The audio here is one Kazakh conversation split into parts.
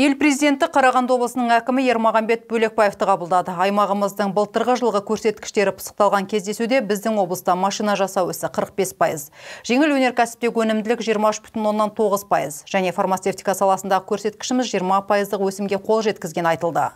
Ел президенті Қарағанды облысының әкімі Ермағанбет Бөлекбаевты қабылдады. Аймағымыздың былтырғы жылғы көрсеткіштері пысықталған кездесуде біздің облыста машина жасау ісі 45 пайыз. Жеңіл өнеркәсіптегі өнімділік 23,9 пайыз. Және фармацевтика саласындағы көрсеткішіміз 20 пайыздық өсімге қол жеткізген айтылды.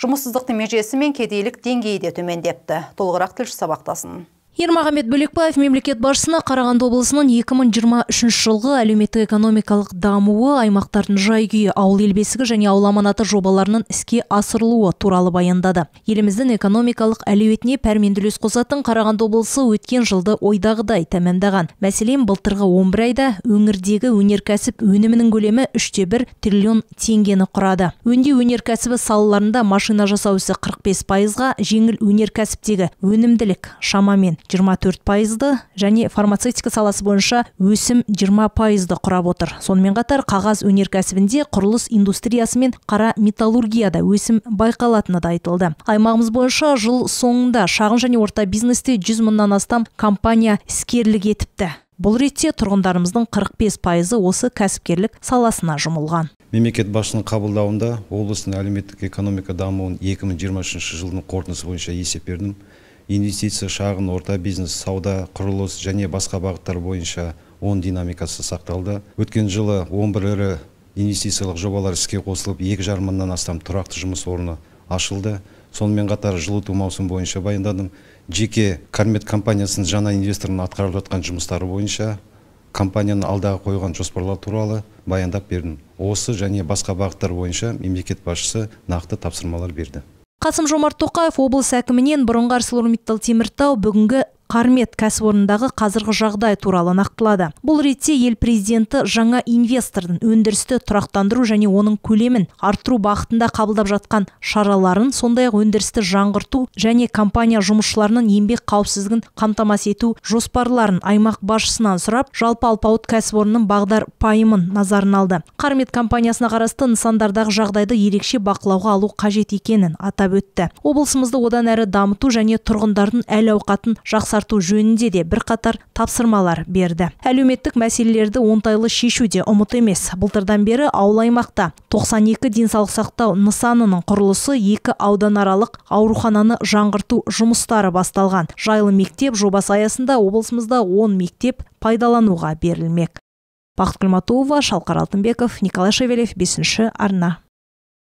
Жұмыссыздықтың межесі мен кедейлік деңгейі де төмендепті. Толығырақ тілші сабақтасын. Ермағамет бөлекбаев мемлекет басшысына қарағанды облысының 2023 жылғы әлеуметтік экономикалық дамуы аймақтардың жай күйі ауыл елбесігі және ауыл аманаты жобаларының іске асырылуы туралы баяндады еліміздің экономикалық әлеуетіне пәрменді үлес қосатын қарағанды облысы өткен жылды ойдағыдай тәмамдаған мәселен былтырғы 11 айда өңірдегі өнеркәсіп өнімінің көлемі үште триллион теңгені құрады өңдеу өнеркәсібі салаларында машина жасау ісі 45 пайызға жеңіл өнеркәсіптегі өнімділік шамамен 24 пайызды және фармацевтика саласы бойынша өсім 20 пайызды құрап отыр сонымен қатар қағаз өнеркәсібінде құрылыс индустриясы мен қара металлургияда өсім байқалатыны да айтылды аймағымыз бойынша жыл соңында шағын және орта бизнесте 100 мыңнан астам компания іскерлік етіпті бұл ретте тұрғындарымыздың 45 пайызы осы кәсіпкерлік саласына жұмылған мемлекет басшысының қабылдауында облыстың әлеуметтік экономика дамуын 2023 жылдың қорытындысы бойынша есеп бердім инвестиция шағын орта бизнес сауда құрылыс және басқа бағыттар бойынша оң динамикасы сақталды өткен жылы 11 ірі инвестициялық жобалар іске қосылып екі жарым мыңнан астам тұрақты жұмыс орны ашылды сонымен қатар жылыту маусымы бойынша баяндадым жеке кармет компаниясының жаңа инвесторының атқарып жатқан жұмыстары бойынша компанияның алдағы қойған жоспарлар туралы баяндап бердім осы және басқа бағыттар бойынша мемлекет басшысы нақты тапсырмалар берді қасым жомарт тоқаев облыс әкімінен бұрынғы арселормиттал теміртау бүгінгі қармет кәсіпорнындағы қазіргі жағдай туралы нақтылады бұл ретте ел президенті жаңа инвестордың өндірісті тұрақтандыру және оның көлемін арттыру бағытында қабылдап жатқан шараларын сондай ақ өндірісті жаңғырту және компания жұмысшыларының еңбек қауіпсіздігін қамтамасыз ету жоспарларын аймақ басшысынан сұрап жалпы алпауыт кәсіпорынның бағдар пайымын назарына алды қармет компаниясына қарасты нысандардағы жағдайды ерекше бақылауға алу қажет екенін атап өтті облысымызды одан әрі дамыту және тұрғындардың әл ауқатын жақсарту тарту жөнінде де бірқатар тапсырмалар берді әлеуметтік мәселелерді оңтайлы шешу де ұмыт емес былтырдан бері ауыл аймақта 92 денсаулық сақтау нысанының құрылысы екі ауданаралық аурухананы жаңғырту жұмыстары басталған жайлы мектеп жобасы аясында облысымызда 10 мектеп пайдалануға берілмек бақытгүл матуова шалқар алтынбеков николай шевелев бесінші арна